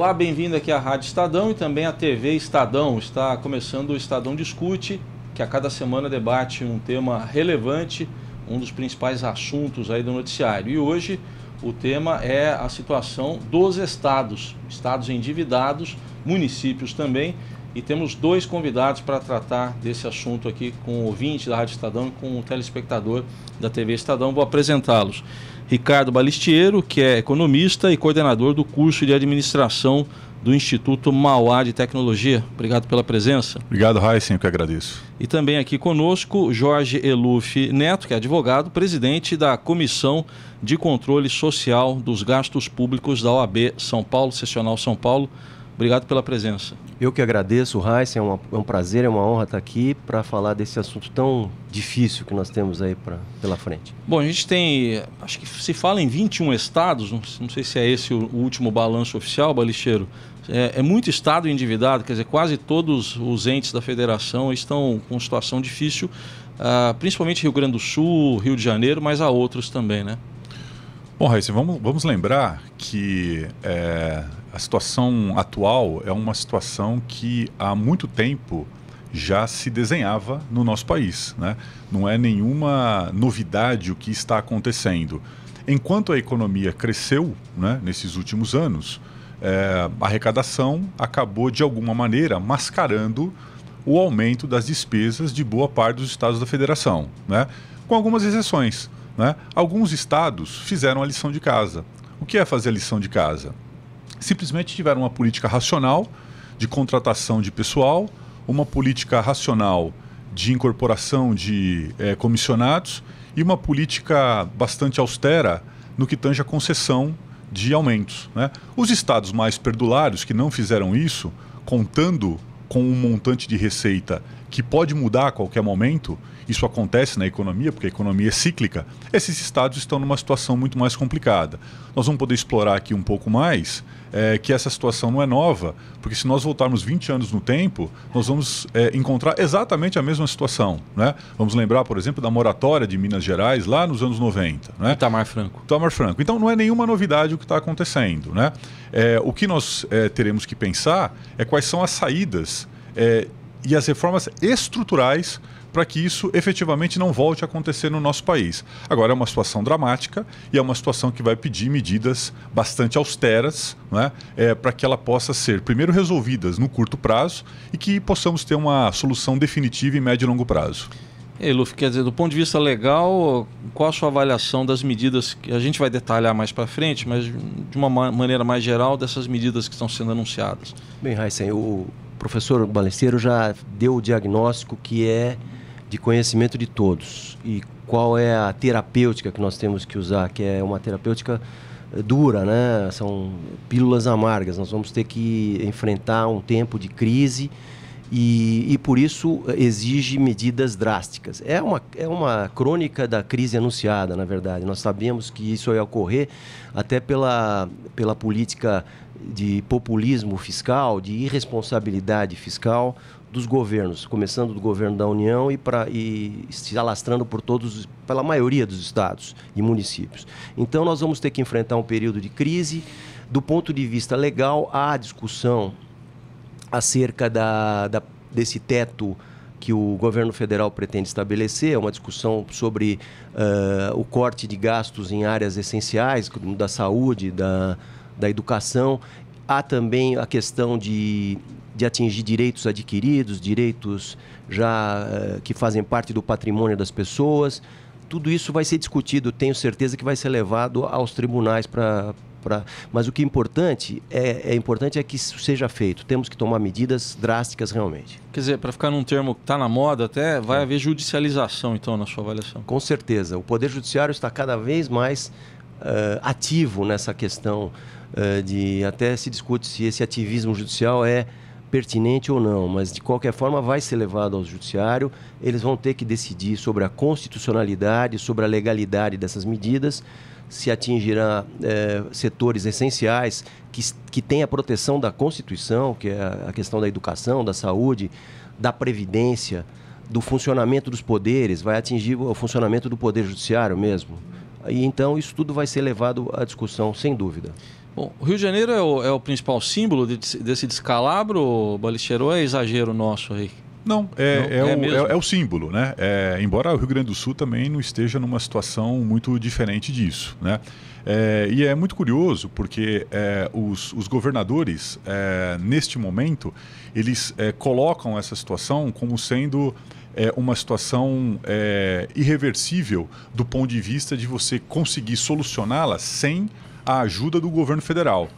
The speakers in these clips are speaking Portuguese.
Olá, bem-vindo aqui à Rádio Estadão e também à TV Estadão. Está começando o Estadão Discute, que a cada semana debate um tema relevante, um dos principais assuntos aí do noticiário. E hoje o tema é a situação dos estados, estados endividados, municípios também, e temos dois convidados para tratar desse assunto aqui com o ouvinte da Rádio Estadão e com o telespectador da TV Estadão. Vou apresentá-los. Ricardo Balistiero, que é economista e coordenador do curso de administração do Instituto Mauá de Tecnologia. Obrigado pela presença. Obrigado, Raíssen, que agradeço. E também aqui conosco Jorge Eluf Neto, que é advogado, presidente da Comissão de Controle Social dos Gastos Públicos da OAB São Paulo, Seccional São Paulo. Obrigado pela presença. Eu que agradeço, Raíssa, é, é um prazer, é uma honra estar aqui para falar desse assunto tão difícil que nós temos aí pra, pela frente. Bom, a gente tem, acho que se fala em 21 estados, não, sei se é esse o, o último balanço oficial, Balicheiro, é, é, muito estado endividado, quer dizer, quase todos os entes da federação estão com situação difícil, ah, principalmente Rio Grande do Sul, Rio de Janeiro, mas há outros também, né? Bom, Raíssa, vamos, vamos lembrar que é, a situação atual é uma situação que há muito tempo já se desenhava no nosso país. Né? Não é nenhuma novidade o que está acontecendo. Enquanto a economia cresceu né, nesses últimos anos, é, a arrecadação acabou, de alguma maneira, mascarando o aumento das despesas de boa parte dos estados da federação, né? com algumas exceções. Né? Alguns estados fizeram a lição de casa. O que é fazer a lição de casa? simplesmente tiveram uma política racional de contratação de pessoal, uma política racional de incorporação de é, comissionados e uma política bastante austera no que tange a concessão de aumentos. Né? Os estados mais perdulários que não fizeram isso, contando com um montante de receita que pode mudar a qualquer momento, isso acontece na economia, porque a economia é cíclica, esses estados estão numa situação muito mais complicada. Nós vamos poder explorar aqui um pouco mais é, que essa situação não é nova, porque se nós voltarmos 20 anos no tempo, nós vamos é, encontrar exatamente a mesma situação. Né? Vamos lembrar, por exemplo, da moratória de Minas Gerais lá nos anos 90. Né? Itamar Franco. Itamar Franco. Então não é nenhuma novidade o que está acontecendo. Né? É, o que nós é, teremos que pensar é quais são as saídas é, e as reformas estruturais para que isso efetivamente não volte a acontecer no nosso país. Agora, é uma situação dramática e é uma situação que vai pedir medidas bastante austeras né, é, para que ela possa ser, primeiro, resolvidas no curto prazo e que possamos ter uma solução definitiva em médio e longo prazo. Ei, Luf, quer dizer, do ponto de vista legal, qual a sua avaliação das medidas que a gente vai detalhar mais para frente, mas de uma maneira mais geral, dessas medidas que estão sendo anunciadas? Bem, Heisen, o, professor Balesteiro já deu o diagnóstico que é de conhecimento de todos e qual é a terapêutica que nós temos que usar, que é uma terapêutica eh, dura, né? São pílulas amargas. Nós vamos ter que enfrentar um tempo de crise e, e por isso eh, exige medidas drásticas. É uma, é uma crônica da crise anunciada, na verdade. Nós sabíamos que isso ia ocorrer até pela, pela política de populismo fiscal, de irresponsabilidade fiscal dos governos, começando do governo da União e, pra, e se alastrando por todos, pela maioria dos estados e municípios. Então, nós vamos ter que enfrentar um período de crise. Do ponto de vista legal, há discussão acerca da, da, desse teto que o governo federal pretende estabelecer, é uma discussão sobre uh, o corte de gastos em áreas essenciais, da saúde, da, da educação. Há também a questão de, de atingir direitos adquiridos, direitos já uh, que fazem parte do patrimônio das pessoas. Tudo isso vai ser discutido, tenho certeza que vai ser levado aos tribunais para mas o que é importante é, é importante é que isso seja feito. Temos que tomar medidas drásticas realmente. Quer dizer, para ficar num termo que está na moda até, vai é. haver judicialização, então, na sua avaliação? Com certeza. O Poder Judiciário está cada vez mais uh, ativo nessa questão uh, de. Até se discute se esse ativismo judicial é pertinente ou não, mas de qualquer forma vai ser levado ao judiciário. Eles vão ter que decidir sobre a constitucionalidade, sobre a legalidade dessas medidas se atingirá é, setores essenciais que, que têm a proteção da Constituição, que é a questão da educação, da saúde, da previdência, do funcionamento dos poderes, vai atingir o funcionamento do Poder Judiciário mesmo. E, então, isso tudo vai ser levado à discussão, sem dúvida. Bom, o Rio de Janeiro é o, é o principal símbolo de, desse descalabro, Balicheiro, é exagero nosso aí? Não, é, não, é, é, o, é, é, o, símbolo, né? É, embora o Rio Grande do Sul também não esteja numa situação muito diferente disso, né? É, e é muito curioso porque os, os, governadores, neste momento, eles colocam essa situação como sendo é uma situação é, irreversível do ponto de vista de você conseguir solucioná-la sem a ajuda do governo federal.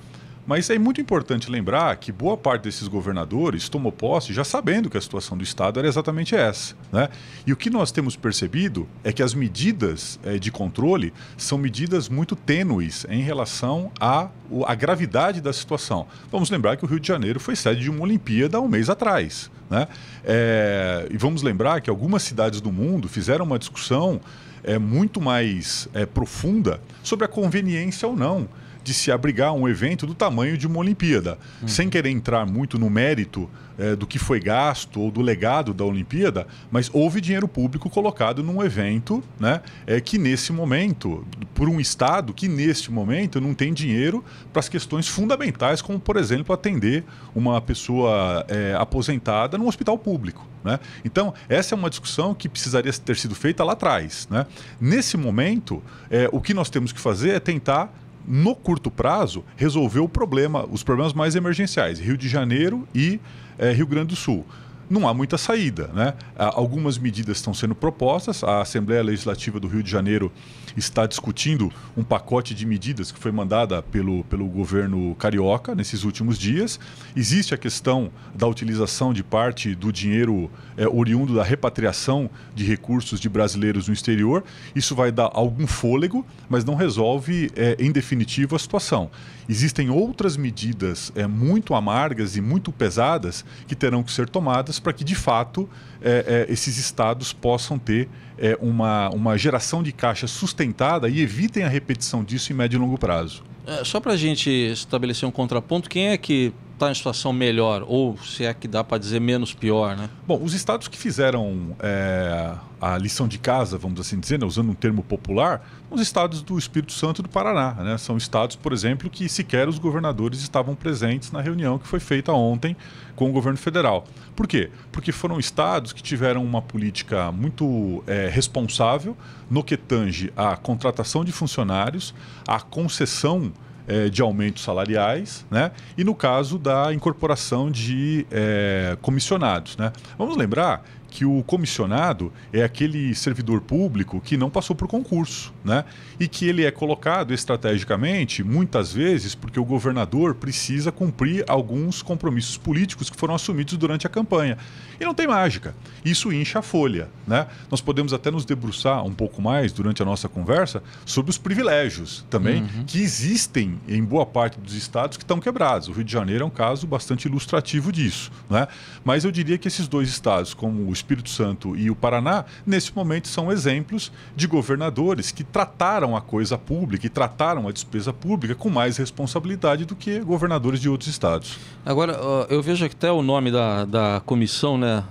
Mas é muito importante lembrar que boa parte desses governadores tomou posse já sabendo que a situação do Estado era exatamente essa. Né? E o que nós temos percebido é que as medidas eh, de controle são medidas muito tênues em relação à gravidade da situação. Vamos lembrar que o Rio de Janeiro foi sede de uma Olimpíada há um mês atrás. Né? É, e vamos lembrar que algumas cidades do mundo fizeram uma discussão é, muito mais é, profunda sobre a conveniência ou não de se abrigar um evento do tamanho de uma Olimpíada. Uhum. Sem querer entrar muito no mérito é, do que foi gasto ou do legado da Olimpíada, mas houve dinheiro público colocado num evento né, é, que, nesse momento, por um Estado que, neste momento, não tem dinheiro para as questões fundamentais, como, por exemplo, atender uma pessoa é, aposentada num hospital público. Né? Então, essa é uma discussão que precisaria ter sido feita lá atrás. Né? Nesse momento, é, o que nós temos que fazer é tentar no curto prazo, resolveu o problema, os problemas mais emergenciais, Rio de Janeiro e é, Rio Grande do Sul. Não há muita saída. Né? Ah, algumas medidas estão sendo propostas. A Assembleia Legislativa do Rio de Janeiro está discutindo um pacote de medidas que foi mandada pelo, pelo governo carioca nesses últimos dias. Existe a questão da utilização de parte do dinheiro é, oriundo da repatriação de recursos de brasileiros no exterior. Isso vai dar algum fôlego, mas não resolve, é, em definitivo, a situação. Existem outras medidas é, muito amargas e muito pesadas que terão que ser tomadas para que, de fato, é, é, esses estados possam ter é, uma, uma geração de caixa sustentada e evitem a repetição disso em médio e longo prazo. É, só para a gente estabelecer um contraponto, quem é que está em situação melhor, ou se é que dá para dizer menos pior, né? Bom, os estados que fizeram é, a lição de casa, vamos assim dizer, né, usando um termo popular, são os estados do Espírito Santo e do Paraná. Né? São estados, por exemplo, que sequer os governadores estavam presentes na reunião que foi feita ontem com o governo federal. Por quê? Porque foram estados que tiveram uma política muito é, responsável no que tange à contratação de funcionários, à concessão é, de aumentos salariais, né? E no caso da incorporação de é, comissionados, né? Vamos lembrar que o comissionado é aquele servidor público que não passou por concurso, né? E que ele é colocado estrategicamente, muitas vezes, porque o governador precisa cumprir alguns compromissos políticos que foram assumidos durante a campanha. E não tem mágica. Isso incha a folha, né? Nós podemos até nos debruçar um pouco mais durante a nossa conversa sobre os privilégios também uhum. que existem em boa parte dos estados que estão quebrados. O Rio de Janeiro é um caso bastante ilustrativo disso, né? Mas eu diria que esses dois estados, como o Espírito Santo e o Paraná, nesse momento, são exemplos de governadores que trataram a coisa pública e trataram a despesa pública com mais responsabilidade do que governadores de outros estados. Agora, eu vejo até o nome da, da comissão né,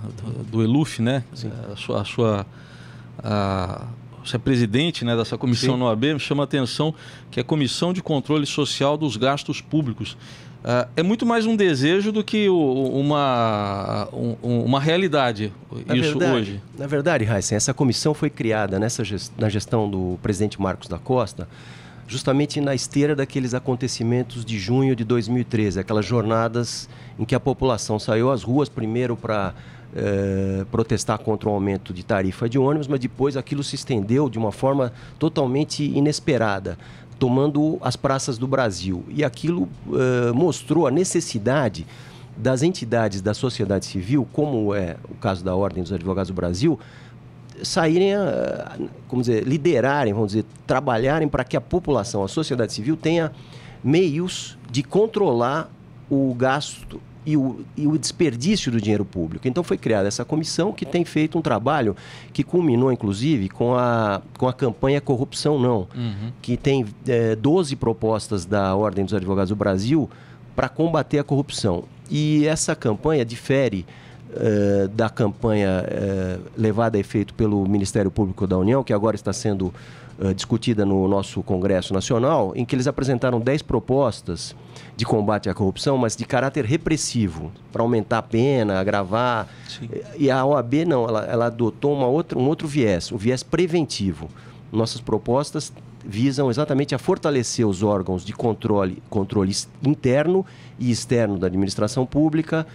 do ELUF, né? A sua. A sua a você é presidente né, dessa comissão Sim. no AB, me chama a atenção que é a Comissão de Controle Social dos Gastos Públicos. Uh, é muito mais um desejo do que o, uma, um, uma realidade, na isso verdade, hoje. Na verdade, Heisen, essa comissão foi criada nessa gest na gestão do presidente Marcos da Costa, justamente na esteira daqueles acontecimentos de junho de 2013, aquelas jornadas em que a população saiu às ruas primeiro para eh, protestar contra o aumento de tarifa de ônibus, mas depois aquilo se estendeu de uma forma totalmente inesperada tomando as praças do Brasil. E aquilo uh, mostrou a necessidade das entidades da sociedade civil, como é o caso da Ordem dos Advogados do Brasil, saírem, a, como dizer, liderarem, vamos dizer, trabalharem para que a população, a sociedade civil tenha meios de controlar o gasto e o, e o desperdício do dinheiro público. Então foi criada essa comissão que tem feito um trabalho que culminou, inclusive, com a, com a campanha Corrupção Não, uhum. que tem é, 12 propostas da Ordem dos Advogados do Brasil para combater a corrupção. E essa campanha difere Uh, da campanha uh, levada a efeito pelo Ministério Público da União, que agora está sendo uh, discutida no nosso Congresso Nacional, em que eles apresentaram 10 propostas de combate à corrupção, mas de caráter repressivo, para aumentar a pena, agravar. Sim. E a OAB não, ela, ela adotou uma outra, um outro viés, o viés preventivo. Nossas propostas visam exatamente a fortalecer os órgãos de controle, controle interno e externo da administração pública,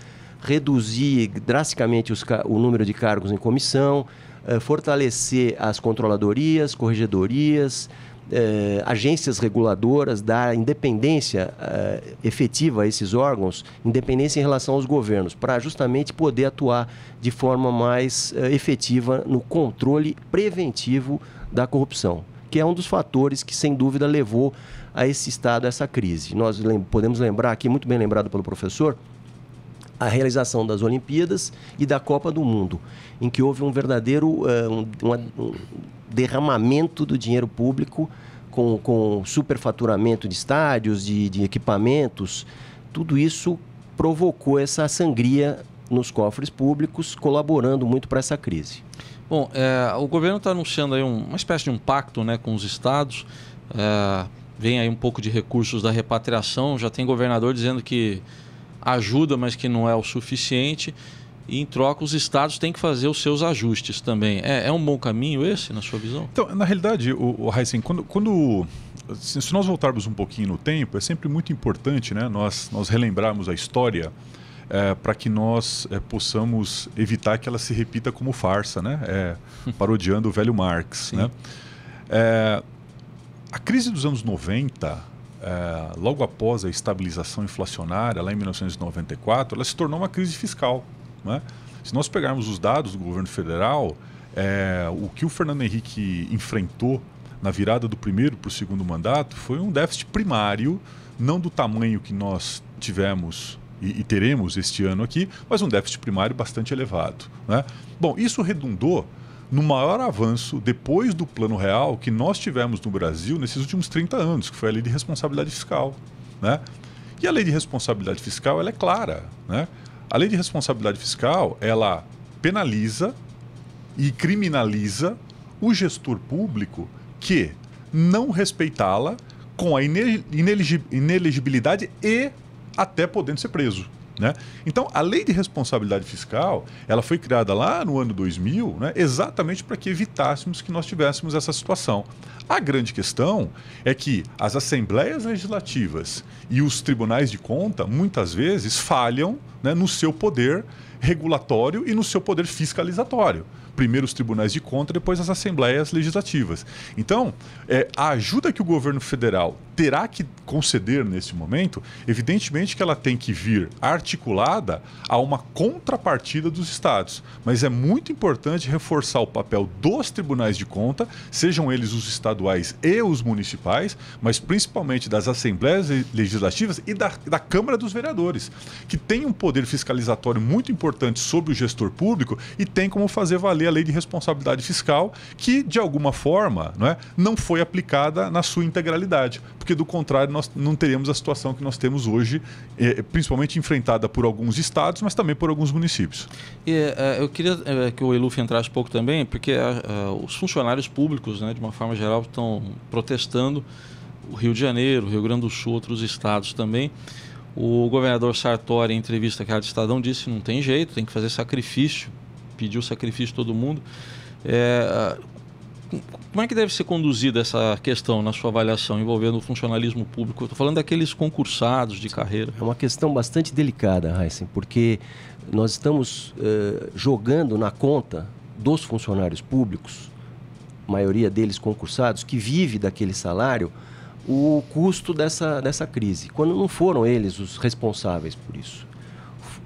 reduzir drasticamente os, o número de cargos em comissão, eh, fortalecer as controladorias, corregedorias, eh, agências reguladoras, dar independência eh, efetiva a esses órgãos, independência em relação aos governos, para justamente poder atuar de forma mais eh, efetiva no controle preventivo da corrupção, que é um dos fatores que, sem dúvida, levou a esse Estado a essa crise. Nós lem podemos lembrar aqui, muito bem lembrado pelo professor, a realização das Olimpíadas e da Copa do Mundo, em que houve um verdadeiro eh, um, um derramamento do dinheiro público com, com superfaturamento de estádios, de, de equipamentos. Tudo isso provocou essa sangria nos cofres públicos, colaborando muito para essa crise. Bom, é, o governo está anunciando aí um, uma espécie de um pacto né, com os estados. É, vem aí um pouco de recursos da repatriação. Já tem governador dizendo que ajuda, mas que não é o suficiente. E em troca, os estados têm que fazer os seus ajustes também. É, é um bom caminho esse, na sua visão? Então, na realidade, o, o Heisen, quando, quando se nós voltarmos um pouquinho no tempo, é sempre muito importante né, nós, nós relembrarmos a história é, para que nós é, possamos evitar que ela se repita como farsa, né? É, parodiando o velho Marx. Né? É, a crise dos anos 90 é, logo após a estabilização inflacionária, lá em 1994, ela se tornou uma crise fiscal. Né? Se nós pegarmos os dados do governo federal, é, o que o Fernando Henrique enfrentou na virada do primeiro para o segundo mandato foi um déficit primário, não do tamanho que nós tivemos e, e teremos este ano aqui, mas um déficit primário bastante elevado. Né? Bom, isso redundou no maior avanço depois do Plano Real que nós tivemos no Brasil nesses últimos 30 anos, que foi a lei de responsabilidade fiscal. Né? E a lei de responsabilidade fiscal ela é clara. Né? A lei de responsabilidade fiscal ela penaliza e criminaliza o gestor público que não respeitá-la com a ineligibilidade e até podendo ser preso. Né? Então, a lei de responsabilidade fiscal ela foi criada lá no ano 2000 né, exatamente para que evitássemos que nós tivéssemos essa situação. A grande questão é que as assembleias legislativas e os tribunais de conta muitas vezes falham né, no seu poder regulatório e no seu poder fiscalizatório primeiro os tribunais de conta, depois as assembleias legislativas. Então, é, a ajuda que o governo federal terá que conceder nesse momento, evidentemente que ela tem que vir articulada a uma contrapartida dos estados. Mas é muito importante reforçar o papel dos tribunais de conta, sejam eles os estaduais e os municipais, mas principalmente das assembleias legislativas e da, da Câmara dos Vereadores, que tem um poder fiscalizatório muito importante sobre o gestor público e tem como fazer valer a lei de responsabilidade fiscal, que de alguma forma não, é, não foi aplicada na sua integralidade, porque do contrário nós não teríamos a situação que nós temos hoje, é, principalmente enfrentada por alguns estados, mas também por alguns municípios. Eh, eu queria eh, que o Eluf entrasse um pouco também, porque os funcionários públicos, né, de uma forma geral, estão protestando o Rio de Janeiro, o Rio Grande do Sul, outros estados também. O governador Sartori, em entrevista que a Estadão, disse não tem jeito, tem que fazer sacrifício pediu o sacrifício de todo mundo. É, como é que deve ser conduzida essa questão na sua avaliação envolvendo o funcionalismo público? Estou falando daqueles concursados de carreira. É uma questão bastante delicada, Heisen, porque nós estamos eh, jogando na conta dos funcionários públicos, maioria deles concursados, que vive daquele salário, o custo dessa, dessa crise, quando não foram eles os responsáveis por isso.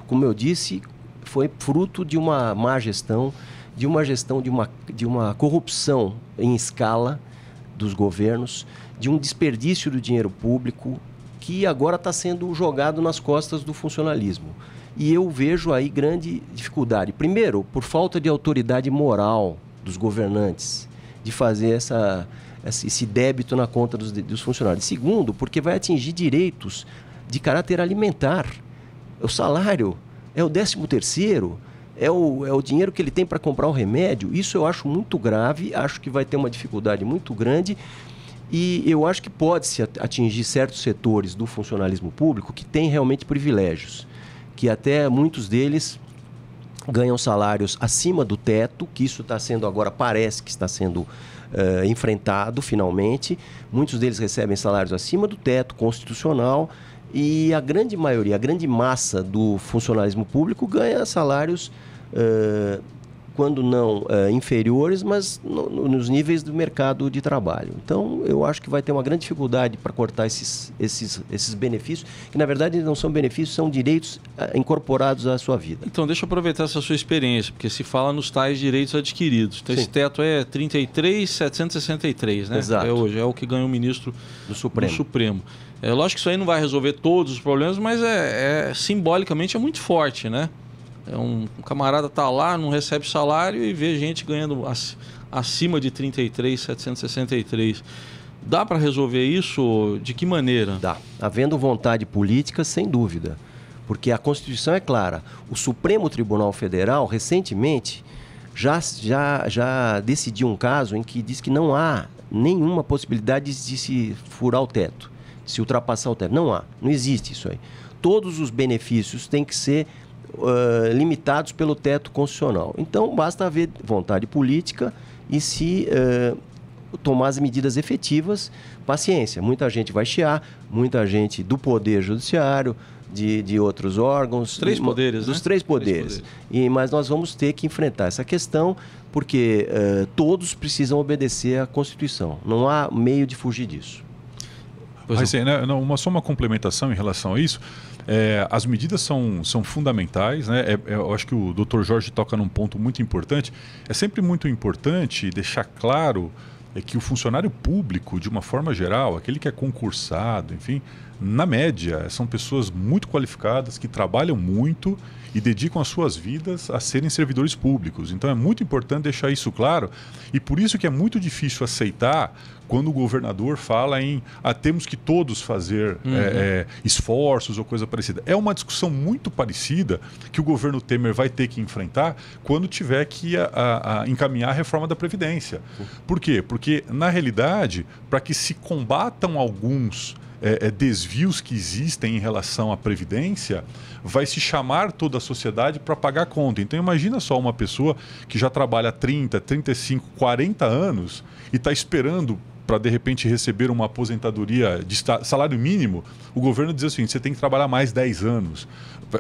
Como eu disse, foi fruto de uma má gestão, de uma gestão de uma, de uma corrupção em escala dos governos, de um desperdício do dinheiro público que agora está sendo jogado nas costas do funcionalismo. E eu vejo aí grande dificuldade. Primeiro, por falta de autoridade moral dos governantes de fazer essa, esse débito na conta dos, dos funcionários. Segundo, porque vai atingir direitos de caráter alimentar. O salário é o décimo terceiro? É o, é o dinheiro que ele tem para comprar o remédio? Isso eu acho muito grave, acho que vai ter uma dificuldade muito grande. E eu acho que pode-se atingir certos setores do funcionalismo público que têm realmente privilégios, que até muitos deles ganham salários acima do teto, que isso está sendo agora, parece que está sendo uh, enfrentado finalmente. Muitos deles recebem salários acima do teto constitucional e a grande maioria, a grande massa do funcionalismo público ganha salários, uh, quando não uh, inferiores, mas no, no, nos níveis do mercado de trabalho. Então, eu acho que vai ter uma grande dificuldade para cortar esses, esses, esses benefícios, que na verdade não são benefícios, são direitos incorporados à sua vida. Então, deixa eu aproveitar essa sua experiência, porque se fala nos tais direitos adquiridos. Então, esse teto é 33,763, né? Exato. É hoje, é o que ganha o ministro do Supremo. Do Supremo. É, lógico que isso aí não vai resolver todos os problemas, mas é, é simbolicamente é muito forte, né? É um, um, camarada tá lá, não recebe salário e vê gente ganhando acima de 33,763. Dá para resolver isso? De que maneira? Dá. Havendo vontade política, sem dúvida. Porque a Constituição é clara. O Supremo Tribunal Federal, recentemente, já, já, já decidiu um caso em que diz que não há nenhuma possibilidade de se furar o teto se ultrapassar o teto. Não há, não existe isso aí. Todos os benefícios têm que ser uh, limitados pelo teto constitucional. Então, basta haver vontade política e se uh, tomar as medidas efetivas, paciência. Muita gente vai chiar, muita gente do Poder Judiciário, de, de outros órgãos. Três poderes, Dos né? três poderes. Três poderes. E, mas nós vamos ter que enfrentar essa questão, porque uh, todos precisam obedecer à Constituição. Não há meio de fugir disso. Pois Mas, assim, né, uma, só uma complementação em relação a isso. É, as medidas são, são fundamentais. Né? É, é, eu acho que o Dr. Jorge toca num ponto muito importante. É sempre muito importante deixar claro é que o funcionário público, de uma forma geral, aquele que é concursado, enfim, na média, são pessoas muito qualificadas que trabalham muito e dedicam as suas vidas a serem servidores públicos. Então é muito importante deixar isso claro e por isso que é muito difícil aceitar quando o governador fala em ah, temos que todos fazer uhum. é, é, esforços ou coisa parecida. É uma discussão muito parecida que o governo Temer vai ter que enfrentar quando tiver que a, a, a encaminhar a reforma da Previdência. Por quê? Porque, na realidade, para que se combatam alguns é, é, desvios que existem em relação à previdência, vai se chamar toda a sociedade para pagar a conta. Então imagina só uma pessoa que já trabalha 30, 35, 40 anos e está esperando para de repente receber uma aposentadoria de salário mínimo, o governo diz assim: você tem que trabalhar mais 10 anos.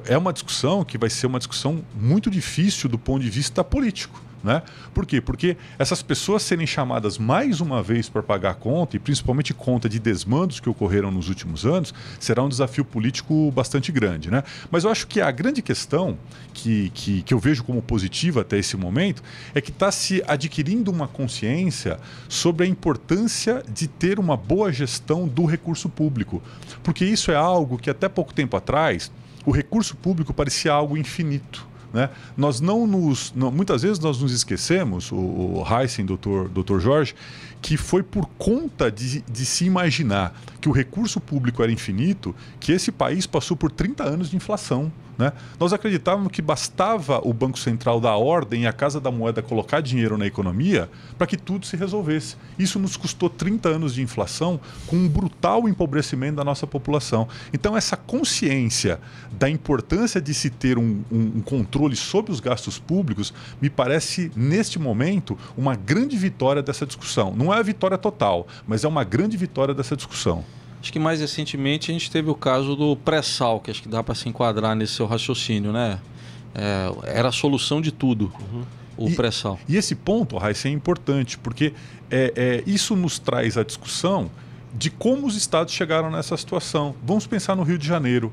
É uma discussão que vai ser uma discussão muito difícil do ponto de vista político. Né? Por quê? Porque essas pessoas serem chamadas mais uma vez para pagar conta, e principalmente conta de desmandos que ocorreram nos últimos anos, será um desafio político bastante grande. Né? Mas eu acho que a grande questão que, que, que eu vejo como positiva até esse momento é que está se adquirindo uma consciência sobre a importância de ter uma boa gestão do recurso público. Porque isso é algo que até pouco tempo atrás o recurso público parecia algo infinito. Né? Nós não nos. Não, muitas vezes nós nos esquecemos, o, o Heisen, doutor, doutor Jorge, que foi por conta de, de se imaginar que o recurso público era infinito que esse país passou por 30 anos de inflação. Né? Nós acreditávamos que bastava o Banco Central dar ordem e a Casa da Moeda colocar dinheiro na economia para que tudo se resolvesse. Isso nos custou 30 anos de inflação com um brutal empobrecimento da nossa população. Então, essa consciência da importância de se ter um, um, um controle sobre os gastos públicos me parece, neste momento, uma grande vitória dessa discussão. Não não é a vitória total, mas é uma grande vitória dessa discussão. Acho que mais recentemente a gente teve o caso do pré-sal, que acho que dá para se enquadrar nesse seu raciocínio, né? É, era a solução de tudo. Uhum o pré-sal. E esse ponto, Raíssen, é importante, porque é, é, isso nos traz a discussão de como os estados chegaram nessa situação. Vamos pensar no Rio de Janeiro.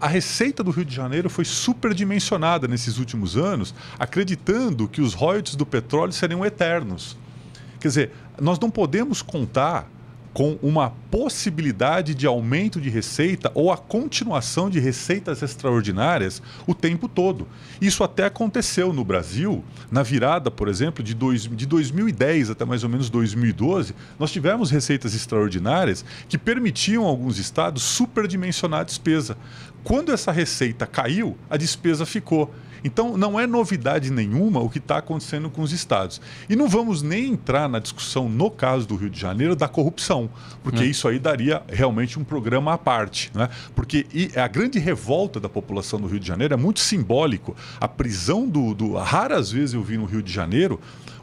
A receita do Rio de Janeiro foi superdimensionada nesses últimos anos, acreditando que os royalties do petróleo seriam eternos. Quer dizer, nós não podemos contar com uma possibilidade de aumento de receita ou a continuação de receitas extraordinárias o tempo todo. Isso até aconteceu no Brasil, na virada, por exemplo, de, dois, de 2010 até mais ou menos 2012, nós tivemos receitas extraordinárias que permitiam a alguns estados superdimensionar a despesa. Quando essa receita caiu, a despesa ficou. Então, não é novidade nenhuma o que está acontecendo com os estados. E não vamos nem entrar na discussão, no caso do Rio de Janeiro, da corrupção, porque hum. isso aí daria realmente um programa à parte. Né? Porque a grande revolta da população do Rio de Janeiro é muito simbólico. A prisão do. do raras vezes eu vi no Rio de Janeiro.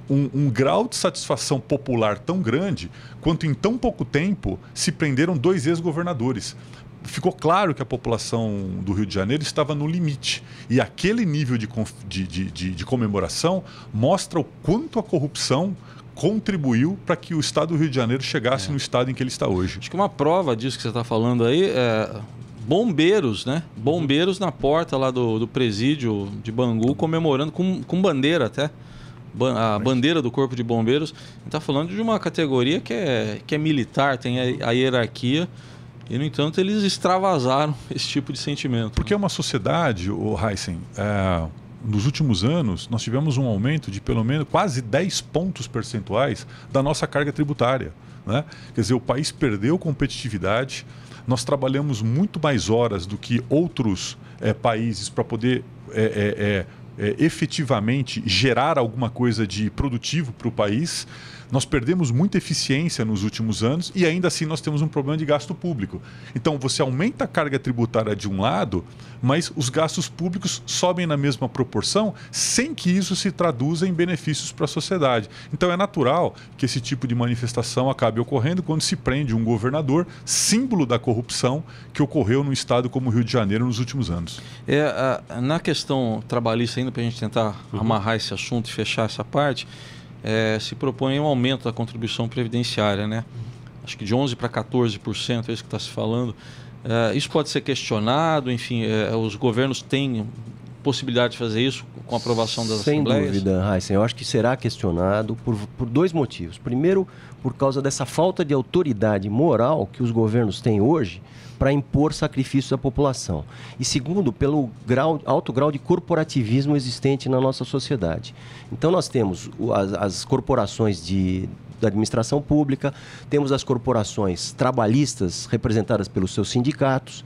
Um, um, grau de satisfação popular tão grande quanto em tão pouco tempo se prenderam dois ex-governadores ficou claro que a população do Rio de Janeiro estava no limite. E aquele nível de, de, de, de comemoração mostra o quanto a corrupção contribuiu para que o estado do Rio de Janeiro chegasse é. no estado em que ele está hoje. Acho que uma prova disso que você está falando aí é bombeiros, né? Bombeiros na porta lá do, do presídio de Bangu comemorando com, com bandeira até. a bandeira do Corpo de Bombeiros. Está falando de uma categoria que é, que é militar, tem a, a hierarquia. E, no entanto, eles extravasaram esse tipo de sentimento. Porque é uma sociedade, o Heisen, é, nos últimos anos, nós tivemos um aumento de pelo menos quase 10 pontos percentuais da nossa carga tributária. Né? Quer dizer, o país perdeu competitividade, nós trabalhamos muito mais horas do que outros é, países para poder é, é, é, é efetivamente gerar alguma coisa de produtivo para o país. Nós perdemos muita eficiência nos últimos anos e ainda assim nós temos um problema de gasto público. Então você aumenta a carga tributária de um lado, mas os gastos públicos sobem na mesma proporção sem que isso se traduza em benefícios para a sociedade. Então é natural que esse tipo de manifestação acabe ocorrendo quando se prende um governador, símbolo da corrupção que ocorreu num estado como o Rio de Janeiro nos últimos anos. É, na questão trabalhista, ainda para a gente tentar uhum. amarrar esse assunto e fechar essa parte é, se propõe um aumento da contribuição previdenciária, né? Acho que de 11% para 14%, é isso que está se falando. É, isso pode ser questionado, enfim, é, os governos têm possibilidade de fazer isso com a aprovação das Sem assembleias? Sem dúvida, Heisen. Eu acho que será questionado por, por dois motivos. Primeiro, por causa dessa falta de autoridade moral que os governos têm hoje para impor sacrifícios à população. E segundo, pelo grau, alto grau de corporativismo existente na nossa sociedade. Então, nós temos as, as corporações de, da administração pública, temos as corporações trabalhistas representadas pelos seus sindicatos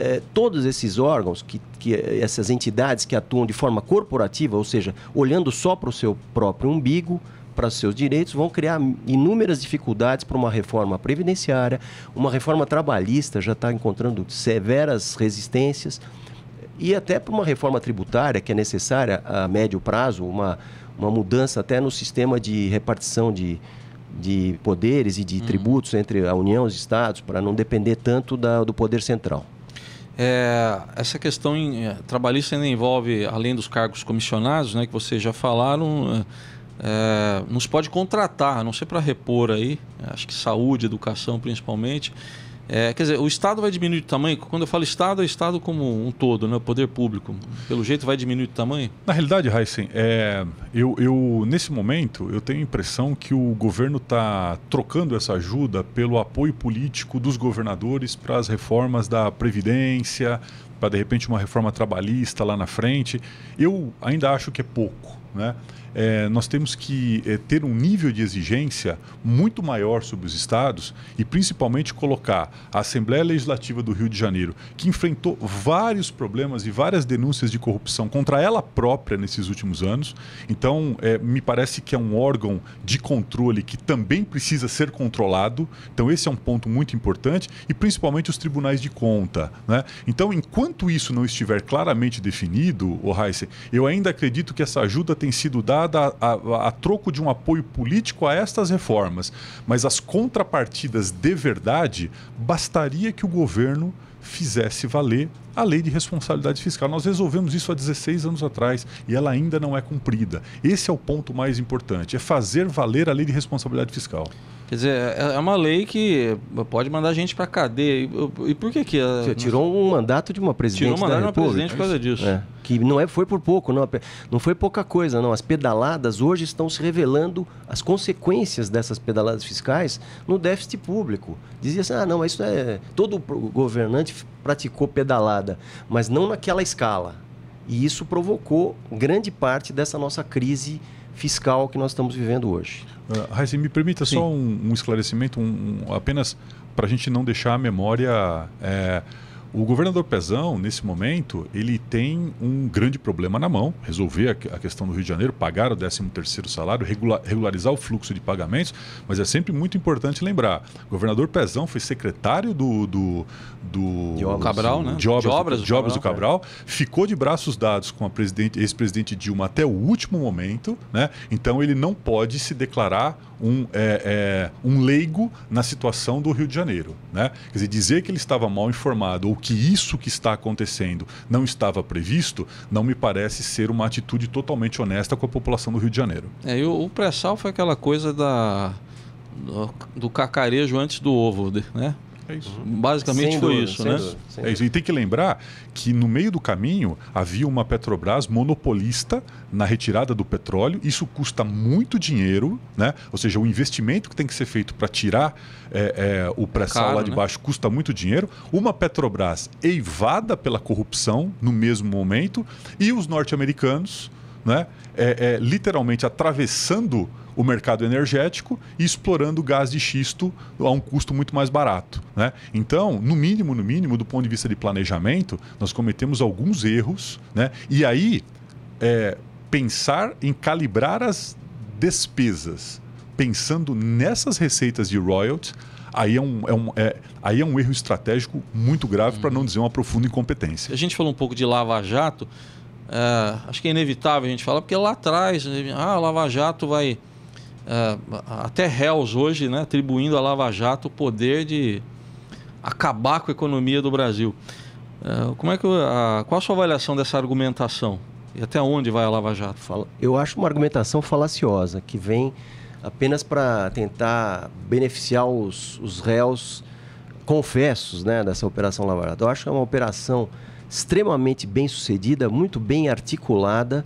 é, todos esses órgãos, que, que, essas entidades que atuam de forma corporativa, ou seja, olhando só para o seu próprio umbigo, para os seus direitos, vão criar inúmeras dificuldades para uma reforma previdenciária, uma reforma trabalhista já está encontrando severas resistências, e até para uma reforma tributária que é necessária a médio prazo, uma, uma mudança até no sistema de repartição de, de poderes e de uhum. tributos entre a União e os Estados, para não depender tanto da, do poder central. É, essa questão em, é, trabalhista ainda envolve, além dos cargos comissionados, né, que vocês já falaram, é, é nos pode contratar, não sei para repor aí, é, acho que saúde, educação principalmente, é, quer dizer, o Estado vai diminuir de tamanho? Quando eu falo Estado, é Estado como um todo, né? o poder público. Pelo jeito vai diminuir de tamanho? Na realidade, Heisen, é, eu, eu, nesse momento eu tenho a impressão que o governo está trocando essa ajuda pelo apoio político dos governadores para as reformas da Previdência, para de repente uma reforma trabalhista lá na frente. Eu ainda acho que é pouco. Né? é, nós temos que é, ter um nível de exigência muito maior sobre os estados e principalmente colocar a Assembleia Legislativa do Rio de Janeiro, que enfrentou vários problemas e várias denúncias de corrupção contra ela própria nesses últimos anos. Então, é, me parece que é um órgão de controle que também precisa ser controlado. Então, esse é um ponto muito importante e principalmente os tribunais de conta. Né? Então, enquanto isso não estiver claramente definido, o Heisen, eu ainda acredito que essa ajuda tem sido dada dada a, a, a, troco de um apoio político a estas reformas, mas as contrapartidas de verdade, bastaria que o governo fizesse valer a lei de responsabilidade fiscal. Nós resolvemos isso há 16 anos atrás e ela ainda não é cumprida. Esse é o ponto mais importante, é fazer valer a lei de responsabilidade fiscal. Quer dizer, é, é uma lei que pode mandar gente para cadeia. E, por que que... Você tirou um mandato de uma presidente Tirou um mandato de uma presidente por causa disso. É. Que não é, foi por pouco, não, é não foi pouca coisa, não. As pedaladas hoje estão se revelando as consequências dessas pedaladas fiscais no déficit público. Dizia assim, ah, não, isso é... Todo governante praticou pedalada, mas não naquela escala. E isso provocou grande parte dessa nossa crise fiscal que nós estamos vivendo hoje. Uh, me permita Sim. só um, um esclarecimento, um, um apenas para a gente não deixar a memória é, o governador Pezão, nesse momento, ele tem um grande problema na mão, resolver a questão do Rio de Janeiro, pagar o 13º salário, regularizar o fluxo de pagamentos, mas é sempre muito importante lembrar, o governador Pezão foi secretário do... do, do de obras, Cabral, né? De obras, de obras, do, de obras do Cabral, Cabral, é. ficou de braços dados com a ex-presidente Dilma até o último momento, né? então ele não pode se declarar um, é, é, um leigo na situação do Rio de Janeiro. Né? Quer dizer, dizer que ele estava mal informado ou que isso que está acontecendo não estava previsto, não me parece ser uma atitude totalmente honesta com a população do Rio de Janeiro. É, o, o pré-sal foi aquela coisa da, do, do cacarejo antes do ovo, né? É isso. Uhum. Basicamente sem foi dúvida, isso, né? Dúvida, é isso. E tem que lembrar que no meio do caminho havia uma Petrobras monopolista na retirada do petróleo. Isso custa muito dinheiro, né? Ou seja, o investimento que tem que ser feito para tirar é, é, o pré-sal lá de né? baixo custa muito dinheiro. Uma Petrobras eivada pela corrupção no mesmo momento e os norte-americanos, né? É, é literalmente atravessando o mercado energético e explorando gás de xisto a um custo muito mais barato. Né? Então, no mínimo, no mínimo, do ponto de vista de planejamento, nós cometemos alguns erros, né? E aí é, pensar em calibrar as despesas, pensando nessas receitas de royalties aí é um, é um, é, aí é um erro estratégico muito grave, hum. para não dizer uma profunda incompetência. A gente falou um pouco de Lava Jato, é, acho que é inevitável a gente falar, porque lá atrás, ah, Lava Jato vai ah, até réus hoje, né, atribuindo à Lava Jato o poder de acabar com a economia do Brasil. Ah, como é que, ah, qual a sua avaliação dessa argumentação? E até onde vai a Lava Jato? Fala. Eu acho uma argumentação falaciosa, que vem apenas para tentar beneficiar os, os réus confessos né, dessa Operação Lava Jato. Eu acho que é uma operação extremamente bem sucedida, muito bem articulada,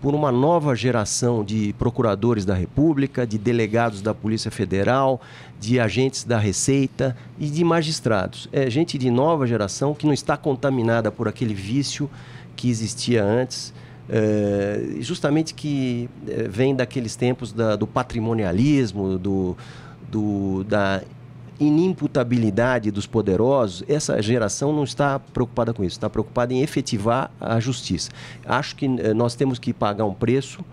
por uma nova geração de procuradores da República, de delegados da Polícia Federal, de agentes da Receita e de magistrados. É gente de nova geração que não está contaminada por aquele vício que existia antes. É, justamente que eh, vem daqueles tempos da, do patrimonialismo, do, do, da inimputabilidade dos poderosos, essa geração não está preocupada com isso, está preocupada em efetivar a justiça. Acho que eh, nós temos que pagar um preço,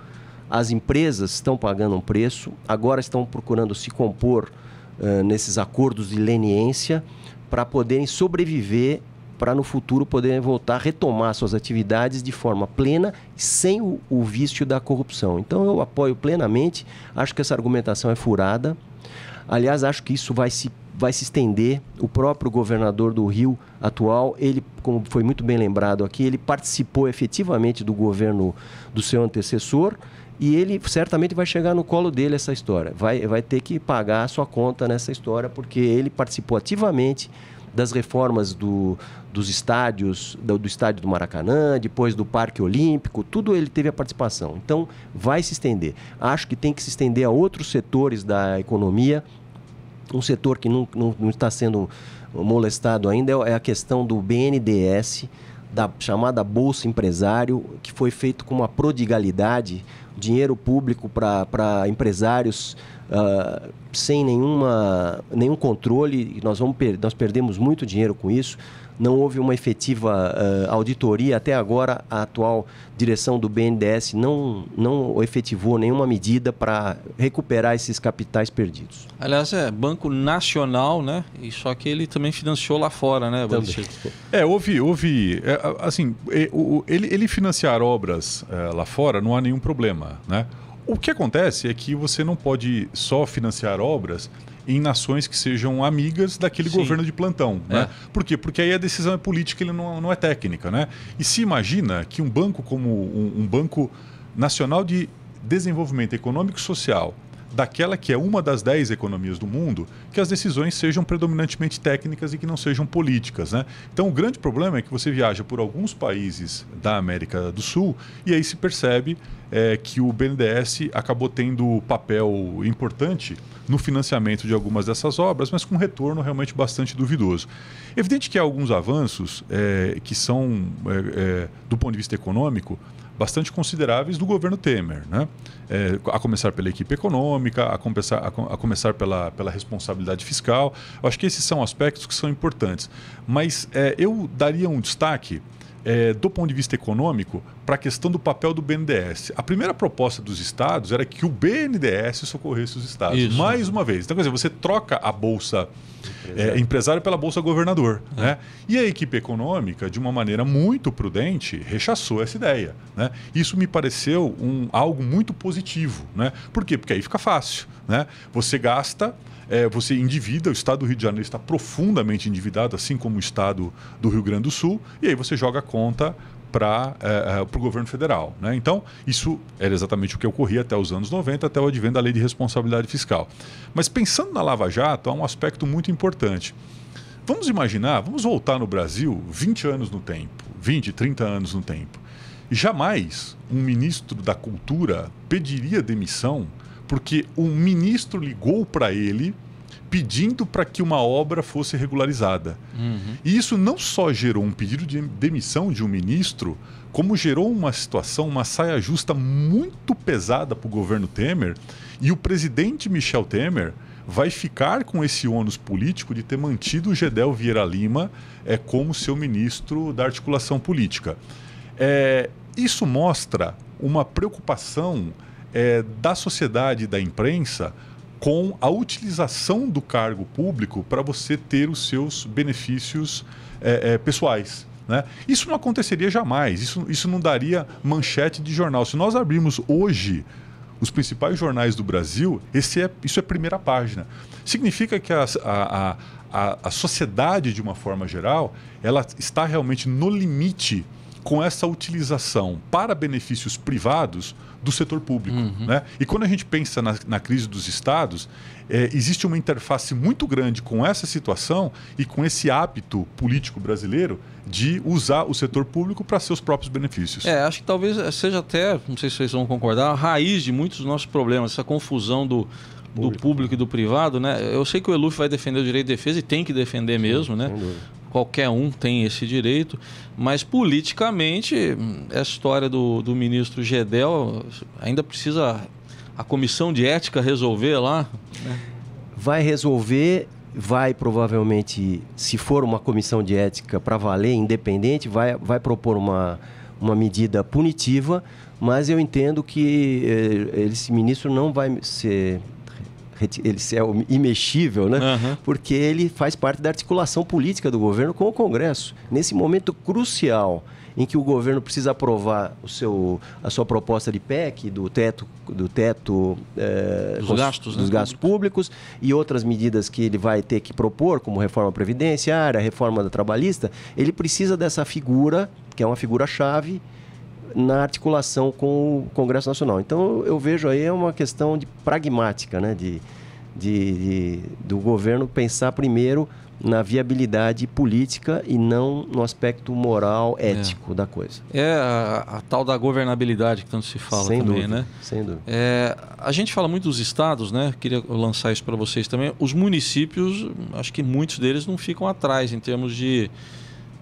as empresas estão pagando um preço, agora estão procurando se compor uh, nesses acordos de leniência para poderem sobreviver, para no futuro poderem voltar a retomar suas atividades de forma plena, sem o, o vício da corrupção. Então eu apoio plenamente, acho que essa argumentação é furada Aliás, acho que isso vai se, vai se estender. O próprio governador do Rio atual, ele, como foi muito bem lembrado aqui, ele participou efetivamente do governo do seu antecessor e ele certamente vai chegar no colo dele essa história. Vai, vai ter que pagar a sua conta nessa história, porque ele participou ativamente das reformas do, dos estádios, do, do estádio do Maracanã, depois do Parque Olímpico, tudo ele teve a participação. Então, vai se estender. Acho que tem que se estender a outros setores da economia. Um setor que não, não, não está sendo molestado ainda é a questão do BNDS da chamada Bolsa Empresário, que foi feito com uma prodigalidade, dinheiro público para empresários uh, sem nenhuma, nenhum controle. Nós, vamos per nós perdemos muito dinheiro com isso não houve uma efetiva uh, auditoria. Até agora, a atual direção do BNDES não, não efetivou nenhuma medida para recuperar esses capitais perdidos. Aliás, é Banco Nacional, né? E só que ele também financiou lá fora, né, É, houve. houve é, assim, ele, ele financiar obras é, lá fora não há nenhum problema, né? O que acontece é que você não pode só financiar obras em nações que sejam amigas daquele Sim. governo de plantão. Né? É. Né? Por quê? Porque aí a decisão é política ele não, não é técnica. Né? E se imagina que um banco como um, um Banco Nacional de Desenvolvimento Econômico e Social, daquela que é uma das dez economias do mundo, que as decisões sejam predominantemente técnicas e que não sejam políticas. Né? Então, o grande problema é que você viaja por alguns países da América do Sul e aí se percebe é, que o BNDES acabou tendo papel importante no financiamento de algumas dessas obras, mas com retorno realmente bastante duvidoso. Evidente que há alguns avanços é, que são, é, é do ponto de vista econômico, bastante consideráveis do governo Temer, né? É, a começar pela equipe econômica, a, compensar, a, a começar pela, pela responsabilidade fiscal. Eu acho que esses são aspectos que são importantes. Mas é, eu daria um destaque é, do ponto de vista econômico, para a questão do papel do BNDES. A primeira proposta dos estados era que o BNDES socorresse os estados. Isso. Mais uma vez. Então, quer dizer, você troca a bolsa é, empresário pela bolsa governador. É. Né? E a equipe econômica, de uma maneira muito prudente, rechaçou essa ideia. Né? Isso me pareceu um, algo muito positivo. Né? Por quê? Porque aí fica fácil. Né? Você gasta é, você endivida, o estado do Rio de Janeiro está profundamente endividado, assim como o estado do Rio Grande do Sul, e aí você joga a conta para é, é o governo federal. Né? Então, isso era exatamente o que ocorria até os anos 90, até o advento da lei de responsabilidade fiscal. Mas pensando na Lava Jato, há um aspecto muito importante. Vamos imaginar, vamos voltar no Brasil 20 anos no tempo, 20, 30 anos no tempo. Jamais um ministro da Cultura pediria demissão porque um ministro ligou para ele pedindo para que uma obra fosse regularizada. Uhum. E isso não só gerou um pedido de demissão de um ministro, como gerou uma situação, uma saia justa muito pesada para o governo Temer. E o presidente Michel Temer vai ficar com esse ônus político de ter mantido o Gedel Vieira Lima é, como seu ministro da articulação política. É, isso mostra uma preocupação é, da sociedade e da imprensa com a utilização do cargo público para você ter os seus benefícios é, é, pessoais. Né? Isso não aconteceria jamais, isso, isso não daria manchete de jornal. Se nós abrirmos hoje os principais jornais do Brasil, esse é, isso é primeira página. Significa que a, a, a, a sociedade, de uma forma geral, ela está realmente no limite com essa utilização para benefícios privados do setor público. Uhum. Né? E quando a gente pensa na, na crise dos estados, é, existe uma interface muito grande com essa situação e com esse hábito político brasileiro de usar o setor público para seus próprios benefícios. É, acho que talvez seja até, não sei se vocês vão concordar, a raiz de muitos dos nossos problemas, essa confusão do, do público e do privado, né? Eu sei que o Eluf vai defender o direito de defesa e tem que defender Sim, mesmo, né? qualquer um tem esse direito, mas politicamente, a história do, do ministro Gedel ainda precisa a comissão de ética resolver lá? Né? Vai resolver, vai provavelmente, se for uma comissão de ética para valer, independente, vai, vai propor uma, uma medida punitiva, mas eu entendo que eh, esse ministro não vai ser ele é imexível, né? Uhum. Porque ele faz parte da articulação política do governo com o Congresso. Nesse momento crucial em que o governo precisa aprovar o seu, a sua proposta de PEC, do teto, do teto é, dos, gastos, né? dos né? gastos públicos e outras medidas que ele vai ter que propor, como reforma previdenciária, reforma da trabalhista, ele precisa dessa figura, que é uma figura-chave, na articulação com o Congresso Nacional. Então eu vejo aí é uma questão de pragmática, né? de, de, de do governo pensar primeiro na viabilidade política e não no aspecto moral, é. ético é. da coisa. É a, a, tal da governabilidade que tanto se fala sem também, dúvida, né? Sem dúvida. É, a gente fala muito dos estados, né? Queria lançar isso para vocês também. Os municípios, acho que muitos deles não ficam atrás em termos de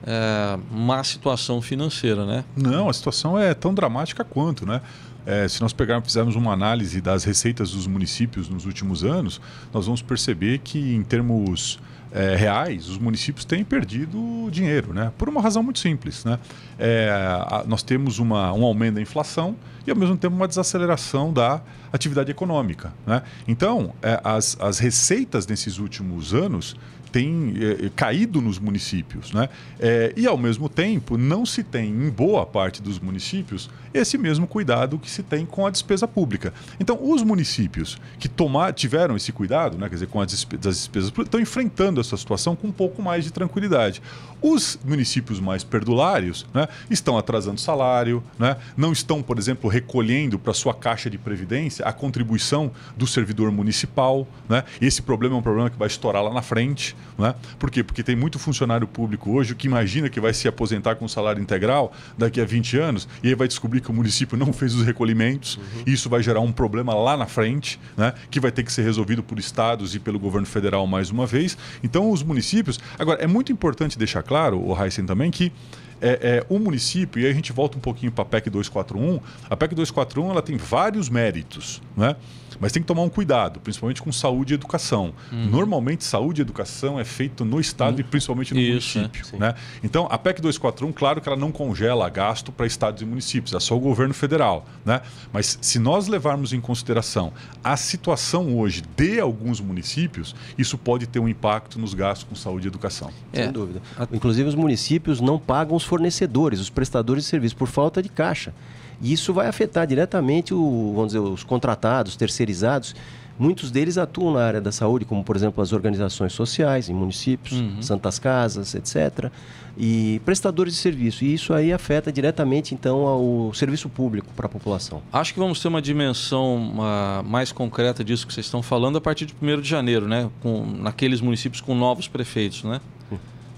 é, má situação financeira, né? Não, a situação é tão dramática quanto, né? É, se nós pegarmos, fizermos uma análise das receitas dos municípios nos últimos anos, nós vamos perceber que, em termos é, reais, os municípios têm perdido dinheiro, né? Por uma razão muito simples, né? É, a, nós temos uma, um aumento da inflação e, ao mesmo tempo, uma desaceleração da atividade econômica. Né? Então, é, as, as receitas nesses últimos anos têm é, é, caído nos municípios, né? É, e ao mesmo tempo não se tem em boa parte dos municípios esse mesmo cuidado que se tem com a despesa pública. Então, os municípios que tomar, tiveram esse cuidado, né, quer dizer, com as despesas, despesas públicas, estão enfrentando essa situação com um pouco mais de tranquilidade. Os municípios mais perdulários né, estão atrasando salário, né, não estão, por exemplo, recolhendo para sua caixa de previdência a contribuição do servidor municipal. Né? Esse problema é um problema que vai estourar lá na frente. Né? Por quê? Porque tem muito funcionário público hoje que imagina que vai se aposentar com salário integral daqui a 20 anos e aí vai descobrir que o município não fez os recolhimentos. Uhum. E isso vai gerar um problema lá na frente, né? que vai ter que ser resolvido por estados e pelo governo federal mais uma vez. Então, os municípios. Agora, é muito importante deixar claro, o Heisen também, que é, é, o município, e aí a gente volta um pouquinho para a PEC 241, a PEC 241 ela tem vários méritos, né? Mas tem que tomar um cuidado, principalmente com saúde e educação. Uhum. Normalmente, saúde e educação é feito no Estado uhum. e principalmente no Isso, município. Né? né? Então, a PEC 241, claro que ela não congela gasto para estados e municípios, é só o governo federal. Né? Mas se nós levarmos em consideração a situação hoje de alguns municípios, isso pode ter um impacto nos gastos com saúde e educação. É. Sem dúvida. Inclusive, os municípios não pagam os fornecedores, os prestadores de serviço, por falta de caixa. E isso vai afetar diretamente o, vamos dizer, os contratados, terceirizados. Muitos deles atuam na área da saúde, como, por exemplo, as organizações sociais em municípios, uhum. santas casas, etc. E prestadores de serviço. E isso aí afeta diretamente, então, o serviço público para a população. Acho que vamos ter uma dimensão uma, mais concreta disso que vocês estão falando a partir de 1 de janeiro, né? Com, naqueles municípios com novos prefeitos, né?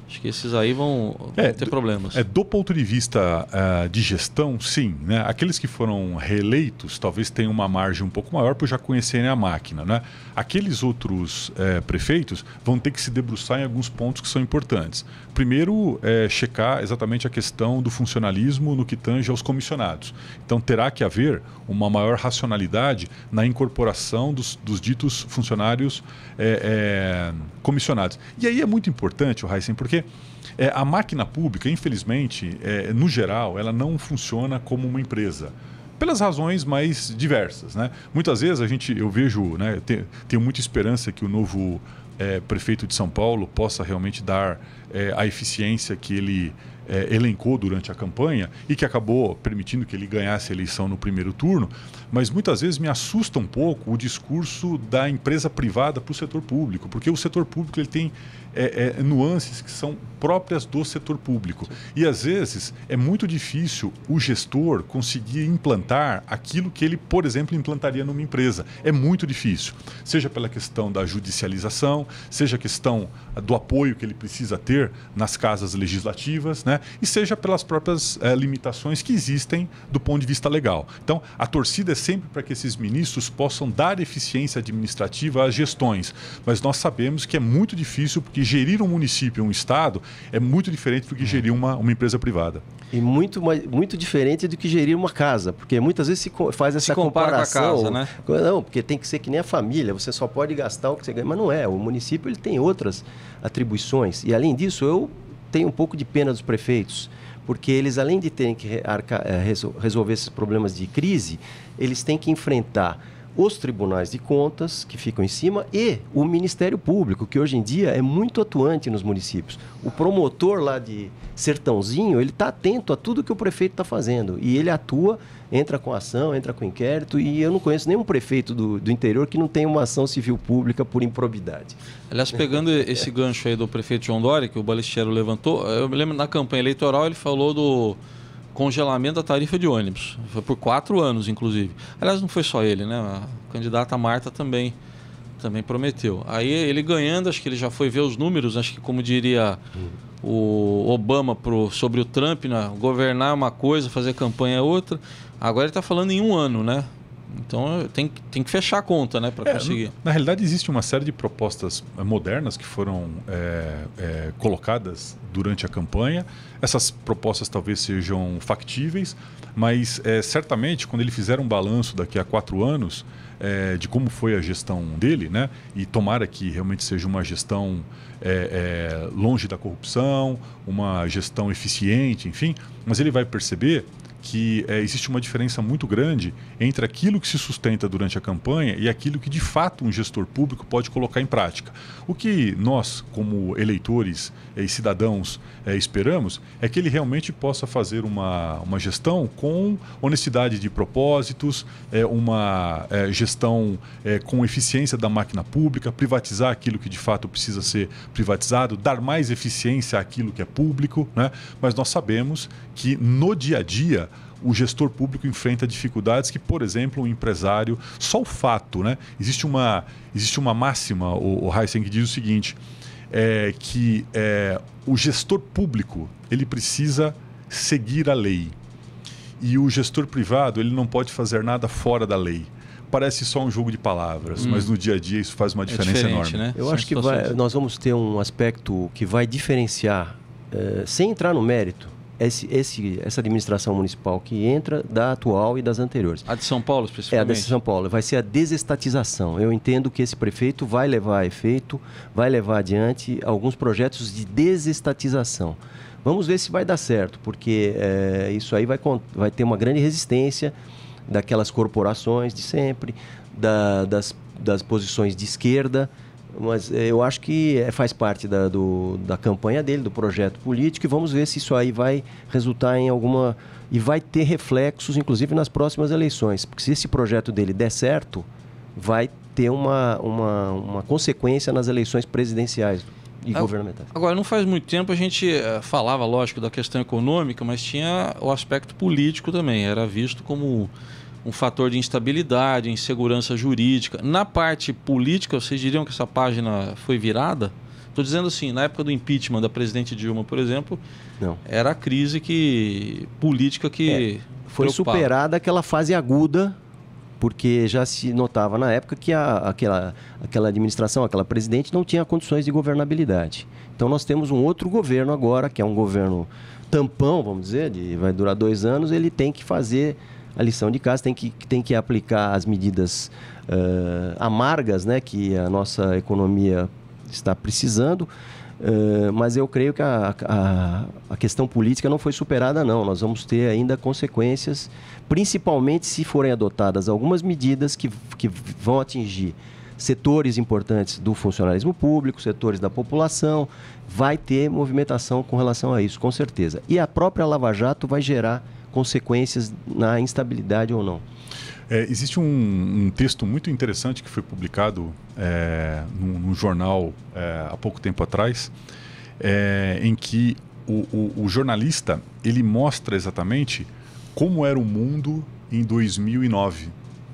Acho que esses aí vão, é, ter problemas. Do, é, do ponto de vista uh, de gestão, sim. Né? Aqueles que foram reeleitos talvez tenham uma margem um pouco maior por já conhecerem a máquina. Né? Aqueles outros uh, prefeitos vão ter que se debruçar em alguns pontos que são importantes. Primeiro, é, checar exatamente a questão do funcionalismo no que tange aos comissionados. Então, terá que haver uma maior racionalidade na incorporação dos, dos ditos funcionários é, comissionados. E aí é muito importante, o Heisen, porque porque é, a máquina pública, infelizmente, é, no geral, ela não funciona como uma empresa. Pelas razões mais diversas. Né? Muitas vezes a gente, eu vejo, né, tenho, muita esperança que o novo é, prefeito de São Paulo possa realmente dar é, a eficiência que ele é, elencou durante a campanha e que acabou permitindo que ele ganhasse a eleição no primeiro turno, mas muitas vezes me assusta um pouco o discurso da empresa privada para o setor público, porque o setor público ele tem é, é, nuances que são próprias do setor público. E às vezes é muito difícil o gestor conseguir implantar aquilo que ele, por exemplo, implantaria numa empresa. É muito difícil. Seja pela questão da judicialização, seja a questão do apoio que ele precisa ter nas casas legislativas, né? e seja pelas próprias é, limitações que existem do ponto de vista legal. Então, a torcida é sempre para que esses ministros possam dar eficiência administrativa às gestões, mas nós sabemos que é muito difícil porque gerir um município, um estado, é muito diferente do que é. gerir uma, uma empresa privada. E muito, muito diferente do que gerir uma casa, porque muitas vezes se faz essa se comparação. Com a casa, né? Não, porque tem que ser que nem a família, você só pode gastar o que você ganha. Mas não é, o município ele tem outras atribuições. E além disso, eu tenho um pouco de pena dos prefeitos porque eles, além de terem que eh, resolver esses problemas de crise, eles têm que enfrentar os tribunais de contas, que ficam em cima, e o Ministério Público, que hoje em dia é muito atuante nos municípios. O promotor lá de Sertãozinho, ele está atento a tudo que o prefeito está fazendo. E ele atua, entra com ação, entra com inquérito, e eu não conheço nenhum prefeito do, do interior que não tenha uma ação civil pública por improbidade. Aliás, pegando esse gancho aí do prefeito João Dori, que o Balistiero levantou, eu me lembro na campanha eleitoral ele falou do congelamento da tarifa de ônibus. Foi por quatro anos, inclusive. Aliás, não foi só ele, né? A candidata Marta também, também prometeu. Aí ele ganhando, acho que ele já foi ver os números, acho que como diria o Obama pro, sobre o Trump, né? governar é uma coisa, fazer campanha é outra. Agora ele está falando em um ano, né? Então tem, tem que fechar a conta né, para é, conseguir. Na realidade, existe uma série de propostas eh, modernas que foram é, é, colocadas durante a campanha. Essas propostas talvez sejam factíveis, mas certamente quando ele fizer um balanço daqui a quatro anos de como foi a gestão dele, né, e tomara que realmente seja uma gestão longe da corrupção, uma gestão eficiente, enfim, mas ele vai perceber que é, existe uma diferença muito grande entre aquilo que se sustenta durante a campanha e aquilo que de fato um gestor público pode colocar em prática. O que nós, como eleitores é, e cidadãos, é, esperamos é que ele realmente possa fazer uma, uma gestão com honestidade de propósitos, é, uma gestão com eficiência da máquina pública, privatizar aquilo que de fato precisa ser privatizado, dar mais eficiência àquilo que é público, né? mas nós sabemos que no dia a dia o gestor público enfrenta dificuldades que, por exemplo, um empresário, só o fato, né? Existe uma, existe uma máxima, o, o Heisen, que diz o seguinte, é, que é, o gestor público ele precisa seguir a lei e o gestor privado ele não pode fazer nada fora da lei parece só um jogo de palavras, hum. mas no dia a dia isso faz uma é diferença é enorme. Né? Eu São acho que vai, nós vamos ter um aspecto que vai diferenciar, eh, sem entrar no mérito, esse, esse, essa administração municipal que entra da atual e das anteriores. A de São Paulo, especificamente? É, a de São Paulo. Vai ser a desestatização. Eu entendo que esse prefeito vai levar a efeito, vai levar adiante alguns projetos de desestatização. Vamos ver se vai dar certo, porque é, isso aí vai, vai ter uma grande resistência daquelas corporações de sempre, da, das, das posições de esquerda mas eh, eu acho que eh, faz parte da, do, da campanha dele, do projeto político, e vamos ver se isso aí vai resultar em alguma. e vai ter reflexos, inclusive, nas próximas eleições. Porque se esse projeto dele der certo, vai ter uma, uma, uma consequência nas eleições presidenciais e ah, governamentais. Agora, não faz muito tempo a gente eh, falava, lógico, da questão econômica, mas tinha o aspecto político também. Era visto como um fator de instabilidade, insegurança jurídica. Na parte política, vocês diriam que essa página foi virada? Estou dizendo assim, na época do impeachment da presidente Dilma, por exemplo, Não. era a crise que política que é, foi preocupava. superada aquela fase aguda, porque já se notava na época que a, aquela, aquela administração, aquela presidente não tinha condições de governabilidade. Então nós temos um outro governo agora, que é um governo tampão, vamos dizer, de, vai durar dois anos, ele tem que fazer a lição de casa, tem que, tem que aplicar as medidas uh, amargas né, que a nossa economia está precisando. Uh, mas eu creio que a, a, a, questão política não foi superada, não. Nós vamos ter ainda consequências, principalmente se forem adotadas algumas medidas que, que vão atingir setores importantes do funcionalismo público, setores da população. Vai ter movimentação com relação a isso, com certeza. E a própria Lava Jato vai gerar consequências na instabilidade ou não. É, existe um, um, texto muito interessante que foi publicado é, num, num jornal é, há pouco tempo atrás, é, em que o, o, o, jornalista ele mostra exatamente como era o mundo em 2009,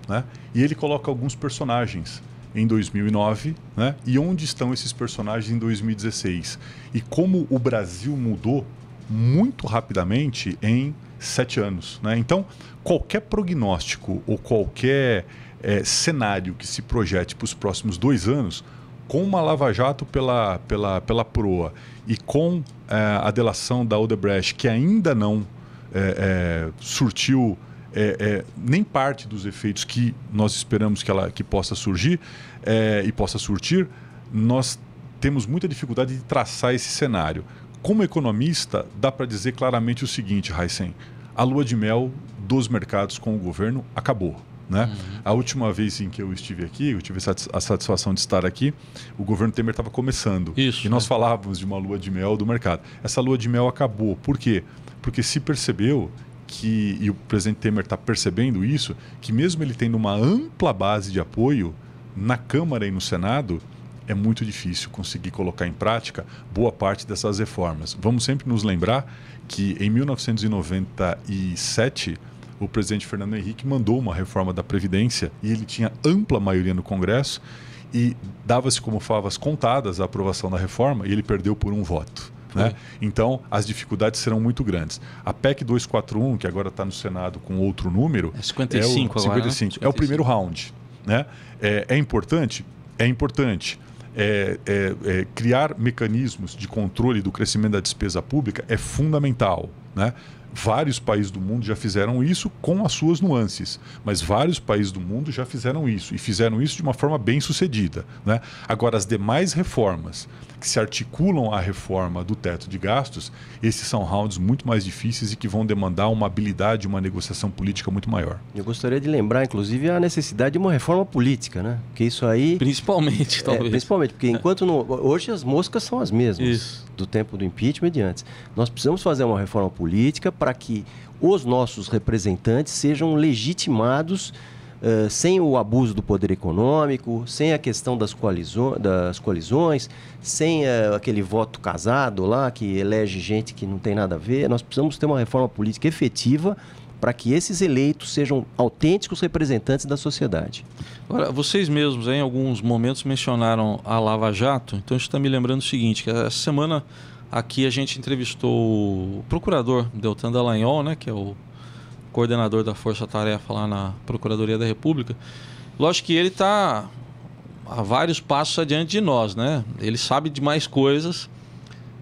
né? E ele coloca alguns personagens em 2009, né? E onde estão esses personagens em 2016? E como o Brasil mudou muito rapidamente em sete anos. Né? Então, qualquer prognóstico ou qualquer é, cenário que se projete para os próximos dois anos, com uma lava-jato pela, pela, pela proa e com é, a delação da Odebrecht, que ainda não é, é surtiu é, é, nem parte dos efeitos que nós esperamos que ela que possa surgir e possa surtir, nós temos muita dificuldade de traçar esse cenário como economista, dá para dizer claramente o seguinte, Heisen, a lua de mel dos mercados com o governo acabou. Né? Uhum. A última vez em que eu estive aqui, eu tive a satisfação de estar aqui, o governo Temer estava começando. Isso, e nós é. falávamos de uma lua de mel do mercado. Essa lua de mel acabou. Por quê? Porque se percebeu que, e o presidente Temer está percebendo isso, que mesmo ele tendo uma ampla base de apoio na Câmara e no Senado, é muito difícil conseguir colocar em prática boa parte dessas reformas. Vamos sempre nos lembrar que em 1997 o presidente Fernando Henrique mandou uma reforma da Previdência e ele tinha ampla maioria no Congresso e dava-se como favas contadas a aprovação da reforma e ele perdeu por um voto. Né? Então, as dificuldades serão muito grandes. A PEC 241, que agora está no Senado com outro número. É 55, é o, 55, agora, né? É o primeiro round. Né? É, é importante? É importante é, é, é, criar mecanismos de controle do crescimento da despesa pública é fundamental. Né? Vários países do mundo já fizeram isso com as suas nuances, mas vários países do mundo já fizeram isso e fizeram isso de uma forma bem sucedida. Né? Agora, as demais reformas que se articulam à reforma do teto de gastos, esses são rounds muito mais difíceis e que vão demandar uma habilidade, uma negociação política muito maior. Eu gostaria de lembrar, inclusive, a necessidade de uma reforma política, né? Porque isso aí. Principalmente, é, talvez. principalmente, porque é. enquanto. hoje as moscas são as mesmas isso. do tempo do impeachment e de antes. Nós precisamos fazer uma reforma política para que os nossos representantes sejam legitimados sem o abuso do poder econômico, sem a questão das, coalizo das colisões, sem uh, aquele voto casado lá que elege gente que não tem nada a ver. Nós precisamos ter uma reforma política efetiva para que esses eleitos sejam autênticos representantes da sociedade. Agora, vocês mesmos em alguns momentos mencionaram a Lava Jato, então está me lembrando o seguinte, que essa semana aqui a gente entrevistou o procurador Deltan Dallagnol, né, que é o coordenador da Força Tarefa lá na Procuradoria da República. Lógico que ele está a vários passos adiante de nós, né? Ele sabe de mais coisas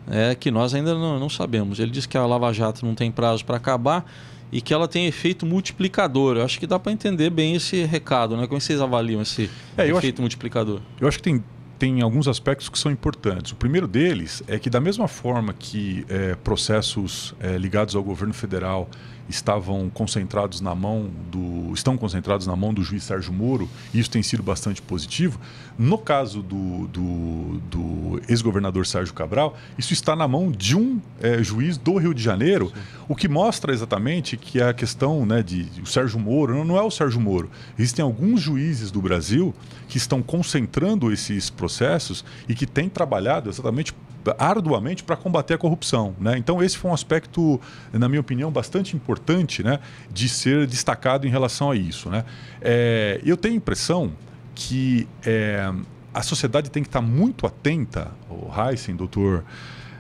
é, que nós ainda não, não sabemos. Ele diz que a Lava Jato não tem prazo para acabar e que ela tem efeito multiplicador. Eu acho que dá para entender bem esse recado, né? Como vocês avaliam esse é, efeito acho, multiplicador? Eu acho que tem, tem alguns aspectos que são importantes. O primeiro deles é que, da mesma forma que é, processos é, ligados ao governo federal estavam concentrados na mão do estão concentrados na mão do juiz Sérgio Moro e isso tem sido bastante positivo no caso do, do, do ex-governador Sérgio Cabral isso está na mão de um é, juiz do Rio de Janeiro Sim. o que mostra exatamente que a questão né de o Sérgio Moro não, não é o Sérgio Moro existem alguns juízes do Brasil que estão concentrando esses processos e que têm trabalhado exatamente arduamente para combater a corrupção. Né? Então, esse foi um aspecto, na minha opinião, bastante importante né, de ser destacado em relação a isso. Né? É, eu tenho a impressão que é, a sociedade tem que estar tá muito atenta, o Heisen, doutor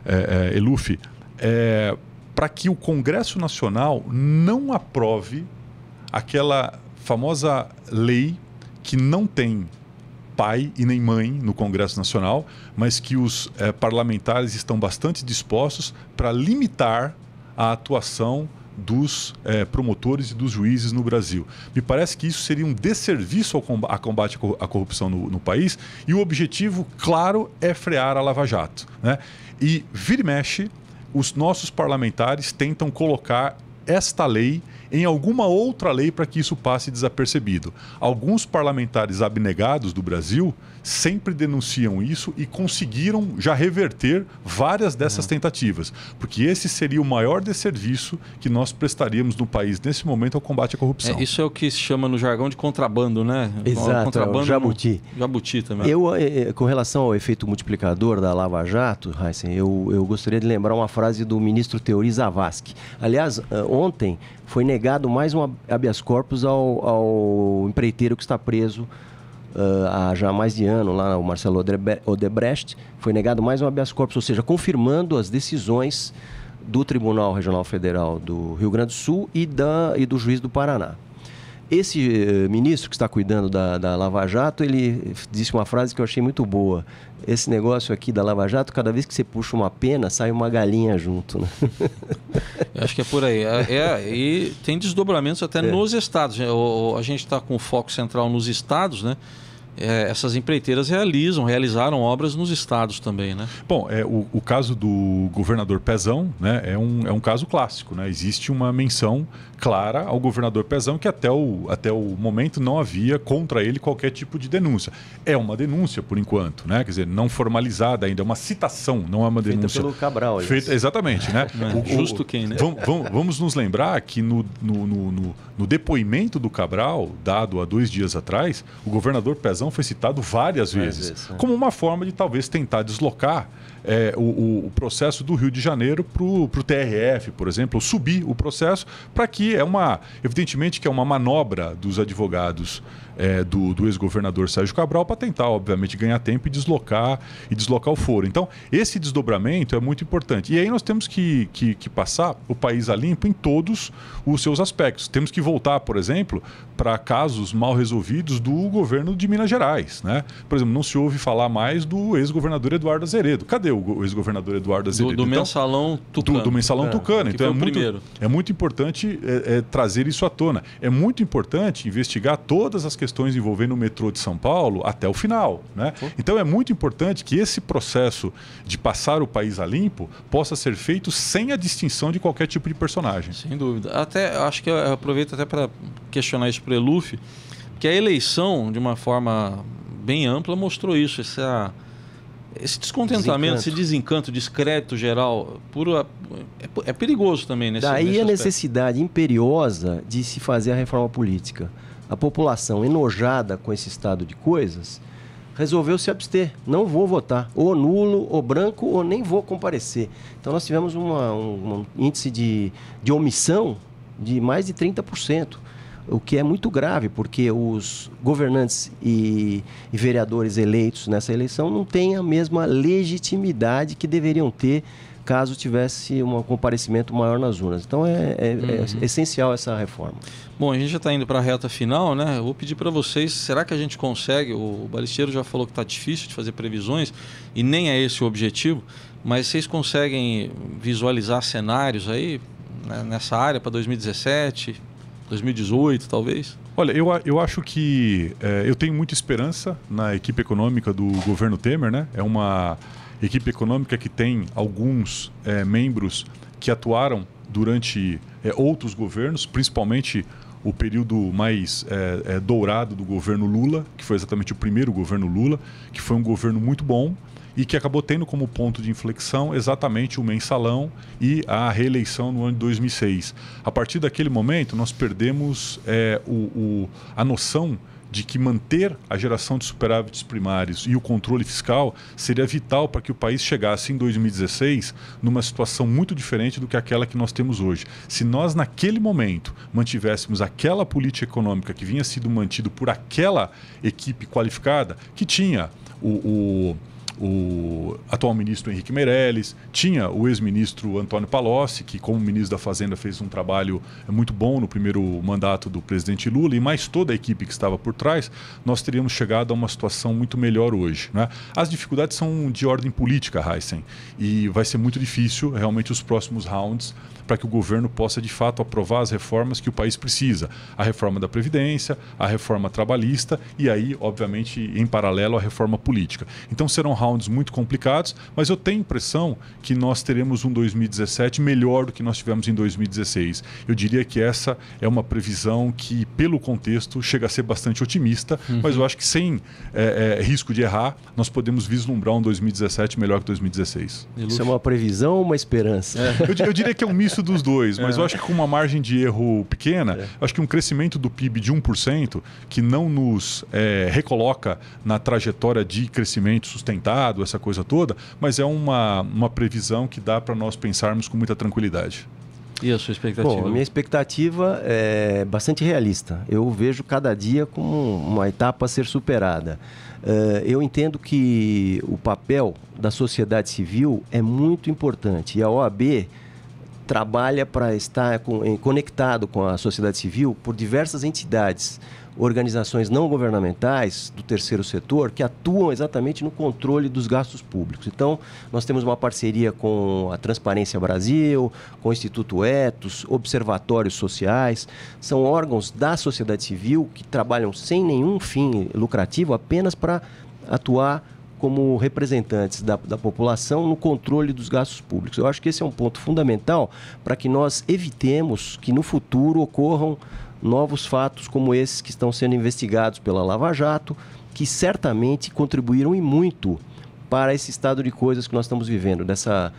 é, é Eluf, é, para que o Congresso Nacional não aprove aquela famosa lei que não tem pai e nem mãe no Congresso Nacional, mas que os eh, parlamentares estão bastante dispostos para limitar a atuação dos eh, promotores e dos juízes no Brasil. Me parece que isso seria um desserviço ao combate, combate à corrupção no, no, país e o objetivo, claro, é frear a Lava Jato. Né? E vira e mexe, os nossos parlamentares tentam colocar esta lei em alguma outra lei para que isso passe desapercebido. Alguns parlamentares abnegados do Brasil sempre denunciam isso e conseguiram já reverter várias dessas uhum. tentativas, porque esse seria o maior desserviço que nós prestaríamos no país nesse momento ao combate à corrupção. É, isso é o que se chama no jargão de contrabando, né? É Exato, é contrabando, é jabuti. Jabuti também. Eu, é, com relação ao efeito multiplicador da Lava Jato, Heisen, eu, eu gostaria de lembrar uma frase do ministro Teori Zavascki. Aliás, ah, ontem foi negado mais um habeas corpus ao, ao empreiteiro que está preso uh, há já mais de ano lá o Marcelo Odebrecht, foi negado mais um habeas corpus, ou seja, confirmando as decisões do Tribunal Regional Federal do Rio Grande do Sul e, da, e do juiz do Paraná. Esse eh, ministro que está cuidando da, da Lava Jato, ele disse uma frase que eu achei muito boa. Esse negócio aqui da Lava Jato, cada vez que você puxa uma pena, sai uma galinha junto. Né? Acho que é por aí. É, é e tem desdobramentos até é. nos estados. Né? a gente está com foco central nos estados, né? é, essas empreiteiras realizam, realizaram obras nos estados também, né? Bom, é, o, o caso do governador Pezão né, é, um, é um caso clássico. Né? Existe uma menção clara ao governador Pezão que até o, até o momento não havia contra ele qualquer tipo de denúncia. É uma denúncia, por enquanto, né? Quer dizer, não formalizada ainda, é uma citação, não é uma denúncia. Feita pelo Cabral. É Feita, exatamente, né? O, justo quem, né? Vamos, vamos, vamos, nos lembrar que no, no, no, no depoimento do Cabral, dado há dois dias atrás, o governador Pezão foi citado várias vezes, é. como uma forma de talvez tentar deslocar é, o, o, processo do Rio de Janeiro para o TRF, por exemplo, subir o processo para que é uma, evidentemente que é uma manobra dos advogados é, do, do ex-governador Sérgio Cabral para tentar, obviamente, ganhar tempo e deslocar e deslocar o foro. Então, esse desdobramento é muito importante. E aí nós temos que, que, que passar o país a limpo em todos os seus aspectos. Temos que voltar, por exemplo, para casos mal resolvidos do governo de Minas Gerais. Né? Por exemplo, não se ouve falar mais do ex-governador Eduardo Azeredo. Cadê o ex-governador Eduardo Azeredo? Do, do então, mensalão tucano. Do, do mensalão é, tucano. Então é muito, é muito importante é, é, trazer isso à tona. É muito importante investigar todas as questões envolvendo o metrô de São Paulo até o final. Né? Então é muito importante que esse processo de passar o país a limpo possa ser feito sem a distinção de qualquer tipo de personagem. Sem dúvida. Até acho que eu aproveito até para questionar isso para o Eluf, que a eleição, de uma forma bem ampla, mostrou isso, essa esse descontentamento, desencanto. esse desencanto, descrédito geral, puro, é, é perigoso também nesse Daí nesse a necessidade imperiosa de se fazer a reforma política a população enojada com esse estado de coisas resolveu se abster. Não vou votar. Ou nulo, ou branco, ou nem vou comparecer. Então nós tivemos uma, um, um, índice de, de omissão de mais de 30%. O que é muito grave, porque os governantes e, e vereadores eleitos nessa eleição não têm a mesma legitimidade que deveriam ter caso tivesse um comparecimento maior nas urnas. Então é, é, é uhum. é essencial essa reforma. Bom, a gente já está indo para a reta final, né? Eu vou pedir para vocês, será que a gente consegue? O Balisteiro já falou que está difícil de fazer previsões e nem é esse o objetivo, mas vocês conseguem visualizar cenários aí né, nessa área para 2017, 2018 talvez? Olha, eu, eu acho que é, eu tenho muita esperança na equipe econômica do governo Temer, né? É uma equipe econômica que tem alguns é, membros que atuaram durante é, outros governos, principalmente o período mais é, é, dourado do governo Lula, que foi exatamente o primeiro governo Lula, que foi um governo muito bom e que acabou tendo como ponto de inflexão exatamente o mensalão e a reeleição no ano de 2006. A partir daquele momento, nós perdemos é, o, o, a noção de que manter a geração de superávites primários e o controle fiscal seria vital para que o país chegasse em 2016 numa situação muito diferente do que aquela que nós temos hoje. Se nós, naquele momento, mantivéssemos aquela política econômica que vinha sido mantido por aquela equipe qualificada, que tinha o, o o atual ministro Henrique Meirelles, tinha o ex-ministro Antônio Palocci, que como ministro da Fazenda fez um trabalho muito bom no primeiro mandato do presidente Lula, e mais toda a equipe que estava por trás, nós teríamos chegado a uma situação muito melhor hoje. Né? As dificuldades são de ordem política, Heisen, e vai ser muito difícil realmente os próximos rounds para que o governo possa de fato aprovar as reformas que o país precisa. A reforma da Previdência, a reforma trabalhista e aí, obviamente, em paralelo, a reforma política. Então serão rounds rounds muito complicados, mas eu tenho impressão que nós teremos um 2017 melhor do que nós tivemos em 2016. Eu diria que essa é uma previsão que, pelo contexto, chega a ser bastante otimista, uhum. mas eu acho que sem é, é, risco de errar, nós podemos vislumbrar um 2017 melhor que 2016. Isso é uma previsão ou uma esperança? É. Eu, eu, diria que é um misto dos dois, mas é. eu acho que com uma margem de erro pequena, é. acho que um crescimento do PIB de 1%, que não nos é, recoloca na trajetória de crescimento sustentável, essa coisa toda, mas é uma, uma previsão que dá para nós pensarmos com muita tranquilidade. E a sua expectativa? Bom, a minha expectativa é bastante realista. Eu vejo cada dia como uma etapa a ser superada. Eh, eu entendo que o papel da sociedade civil é muito importante e a OAB trabalha para estar eh, conectado com a sociedade civil por diversas entidades organizações não governamentais do terceiro setor que atuam exatamente no controle dos gastos públicos. Então, nós temos uma parceria com a Transparência Brasil, com o Instituto Etos, observatórios sociais, são órgãos da sociedade civil que trabalham sem nenhum fim lucrativo, apenas para atuar como representantes da, da população no controle dos gastos públicos. Eu acho que esse é um ponto fundamental para que nós evitemos que no futuro ocorram novos fatos como esses que estão sendo investigados pela Lava Jato, que certamente contribuíram e muito para esse estado de coisas que nós estamos vivendo, dessa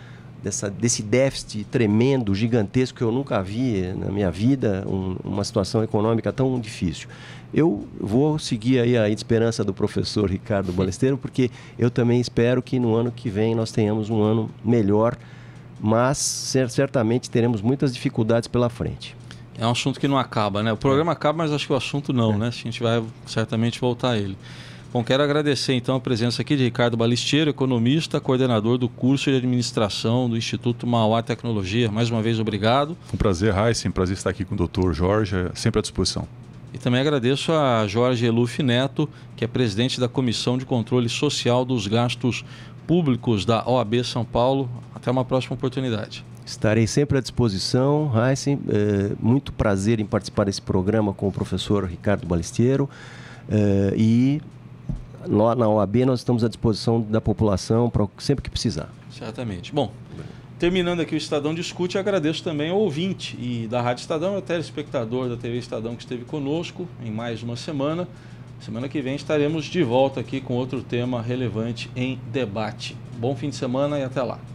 dessa, desse déficit tremendo, gigantesco que eu nunca vi na minha vida, um, uma situação econômica tão difícil. Eu vou seguir aí a esperança do professor Ricardo Balesteiro, porque eu também espero que no ano que vem nós tenhamos um ano melhor, mas certamente teremos muitas dificuldades pela frente. É um assunto que não acaba, né? O programa é. acaba, mas acho que o assunto não, é. né? A gente vai certamente voltar a ele. Bom, quero agradecer então a presença aqui de Ricardo Balisteiro, economista, coordenador do curso de administração do Instituto Mauá Tecnologia. Mais uma vez, obrigado. Um prazer, Raíssa, um prazer estar aqui com o doutor Jorge, é sempre à disposição. E também agradeço a Jorge Eluf Neto, que é presidente da Comissão de Controle Social dos Gastos Públicos da OAB São Paulo. Até uma próxima oportunidade. Estarei sempre à disposição, Heisen. É, muito prazer em participar desse programa com o professor Ricardo Balisteiro. É, e nós, na OAB, nós estamos à disposição da população para sempre que precisar. Certamente. Bom, terminando aqui o Estadão Discute, agradeço também ao ouvinte e da Rádio Estadão, ao telespectador da TV Estadão que esteve conosco em mais uma semana. Semana que vem estaremos de volta aqui com outro tema relevante em debate. Bom fim de semana e até lá.